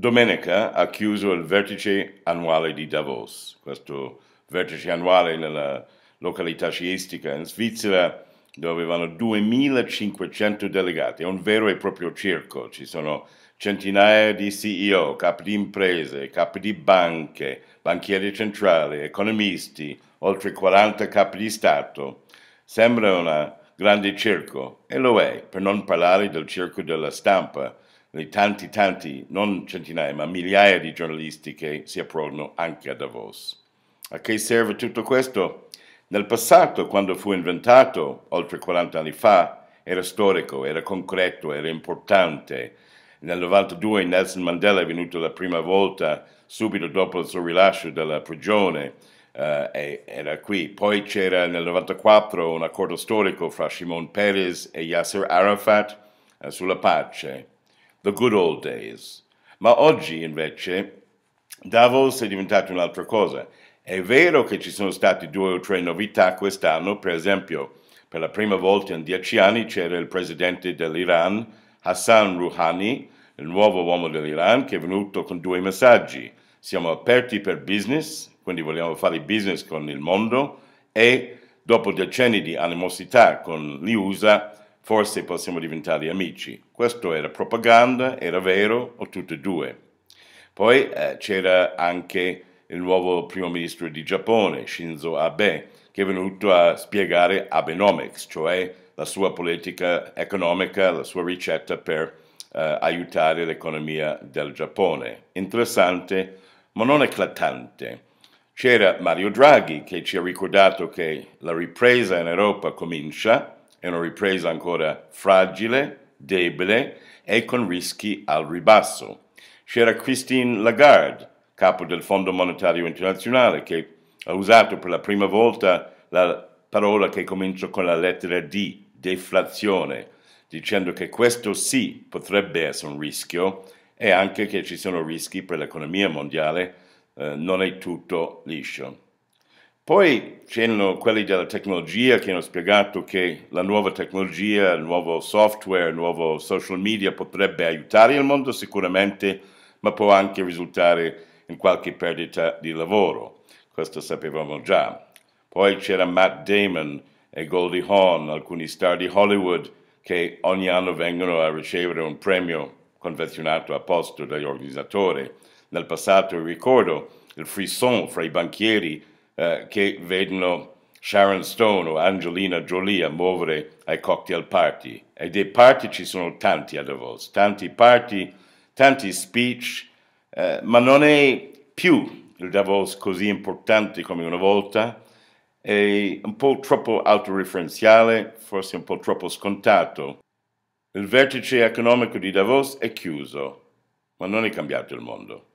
Domenica ha chiuso il vertice annuale di Davos, questo vertice annuale nella località sciistica in Svizzera dove vanno 2.500 delegati, è un vero e proprio circo, ci sono centinaia di CEO, capi di imprese, capi di banche, banchieri centrali, economisti, oltre 40 capi di Stato. Sembra un grande circo, e lo è, per non parlare del circo della stampa, le tanti, tanti, non centinaia, ma migliaia di giornalisti che si aprono anche a Davos. A che serve tutto questo? Nel passato, quando fu inventato, oltre 40 anni fa, era storico, era concreto, era importante. Nel 92 Nelson Mandela è venuto la prima volta, subito dopo il suo rilascio dalla prigione, eh, era qui. Poi c'era nel 94 un accordo storico fra Shimon Peres e Yasser Arafat eh, sulla pace. The Good Old Days. Ma oggi invece Davos è diventato un'altra cosa. È vero che ci sono state due o tre novità quest'anno, per esempio per la prima volta in dieci anni c'era il presidente dell'Iran, Hassan Rouhani, il nuovo uomo dell'Iran, che è venuto con due messaggi. Siamo aperti per business, quindi vogliamo fare business con il mondo e dopo decenni di animosità con gli USA forse possiamo diventare amici. Questo era propaganda, era vero, o tutte e due. Poi eh, c'era anche il nuovo primo ministro di Giappone, Shinzo Abe, che è venuto a spiegare Abenomics, cioè la sua politica economica, la sua ricetta per eh, aiutare l'economia del Giappone. Interessante, ma non eclatante. C'era Mario Draghi che ci ha ricordato che la ripresa in Europa comincia, è una ripresa ancora fragile, debole e con rischi al ribasso. C'era Christine Lagarde, capo del Fondo Monetario Internazionale, che ha usato per la prima volta la parola che comincia con la lettera D, deflazione, dicendo che questo sì potrebbe essere un rischio e anche che ci sono rischi per l'economia mondiale, eh, non è tutto liscio. Poi c'erano quelli della tecnologia che hanno spiegato che la nuova tecnologia, il nuovo software, il nuovo social media potrebbe aiutare il mondo sicuramente, ma può anche risultare in qualche perdita di lavoro. Questo sapevamo già. Poi c'era Matt Damon e Goldie Hawn, alcuni star di Hollywood che ogni anno vengono a ricevere un premio convenzionato a posto dagli organizzatori. Nel passato ricordo il frisson fra i banchieri eh, che vedono Sharon Stone o Angelina Jolie a muovere ai cocktail party. E dei party ci sono tanti a Davos, tanti party, tanti speech, eh, ma non è più il Davos così importante come una volta, è un po' troppo autoreferenziale, forse un po' troppo scontato. Il vertice economico di Davos è chiuso, ma non è cambiato il mondo.